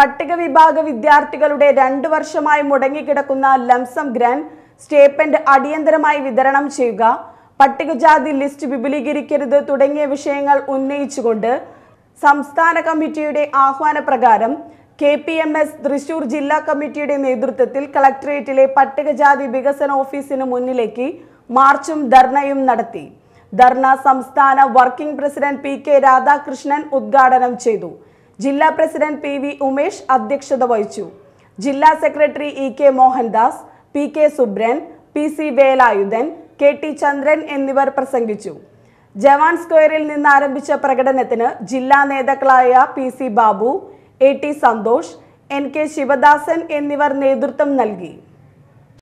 പട്ടിക വിഭാഗ വിദ്യാർത്ഥികളുടെ രണ്ടു വർഷമായി മുടങ്ങിക്കിടക്കുന്ന ലംസം ഗ്രാൻഡ് സ്റ്റേപ്പൻഡ് അടിയന്തരമായി വിതരണം ചെയ്യുക പട്ടികജാതി ലിസ്റ്റ് വിപുലീകരിക്കരുത് തുടങ്ങിയ വിഷയങ്ങൾ ഉന്നയിച്ചുകൊണ്ട് സംസ്ഥാന കമ്മിറ്റിയുടെ ആഹ്വാനപ്രകാരം K P M S Thrissur ജില്ലാ കമ്മിറ്റിയുടെ നേതൃത്വത്തിൽ കളക്ടറേറ്റിലെ പട്ടികജാതി വികസന ഓഫീസിന് മുന്നിലേക്ക് മാർച്ചും ധർണയും നടത്തി ധർണ സംസ്ഥാന working president P K Radhakrishnan ഉദ്ഘാടനം ചെയ്തു ജില്ലാ പ്രസിഡന്റ് പി വി ഉമേഷ് അധ്യക്ഷത വഹിച്ചു ജില്ലാ secretary E K Mohandas P K Subran P C Velayudhan K T Chandran എന്നിവർ പ്രസംഗിച്ചു ജവാൻ സ്ക്വയറിൽ നിന്ന് ആരംഭിച്ച പ്രകടനത്തിന് ജില്ലാ നേതാക്കളായ P C Babu A T Santhosh N K Sivadasan എന്നിവർ നേതൃത്വം നൽകി